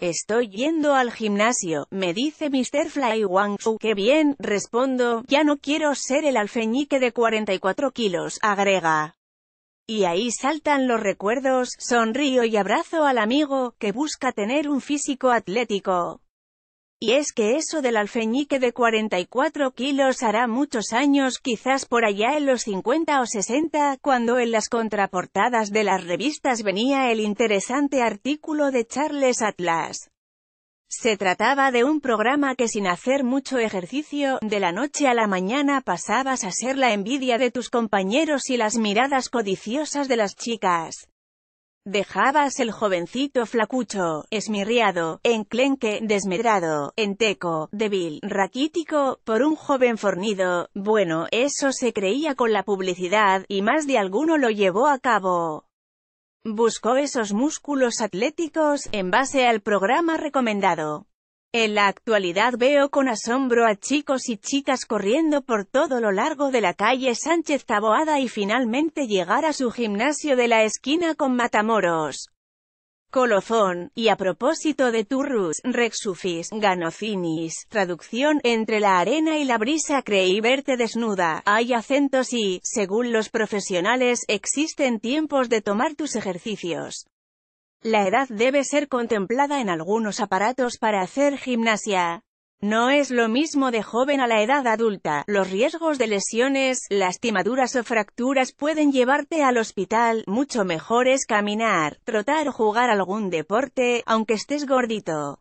Estoy yendo al gimnasio, me dice Mr. Fly Wang Fu. Qué bien, respondo, ya no quiero ser el alfeñique de 44 kilos, agrega. Y ahí saltan los recuerdos, sonrío y abrazo al amigo, que busca tener un físico atlético. Y es que eso del alfeñique de 44 kilos hará muchos años, quizás por allá en los 50 o 60, cuando en las contraportadas de las revistas venía el interesante artículo de Charles Atlas. Se trataba de un programa que sin hacer mucho ejercicio, de la noche a la mañana pasabas a ser la envidia de tus compañeros y las miradas codiciosas de las chicas. Dejabas el jovencito flacucho, esmirriado, enclenque, desmedrado, enteco, débil, raquítico, por un joven fornido, bueno, eso se creía con la publicidad, y más de alguno lo llevó a cabo. Buscó esos músculos atléticos, en base al programa recomendado. En la actualidad veo con asombro a chicos y chicas corriendo por todo lo largo de la calle Sánchez Taboada y finalmente llegar a su gimnasio de la esquina con Matamoros. Colofón, y a propósito de Turrus, Rexufis, Ganocinis, traducción, entre la arena y la brisa creí verte desnuda, hay acentos y, según los profesionales, existen tiempos de tomar tus ejercicios. La edad debe ser contemplada en algunos aparatos para hacer gimnasia. No es lo mismo de joven a la edad adulta. Los riesgos de lesiones, lastimaduras o fracturas pueden llevarte al hospital. Mucho mejor es caminar, trotar o jugar algún deporte, aunque estés gordito.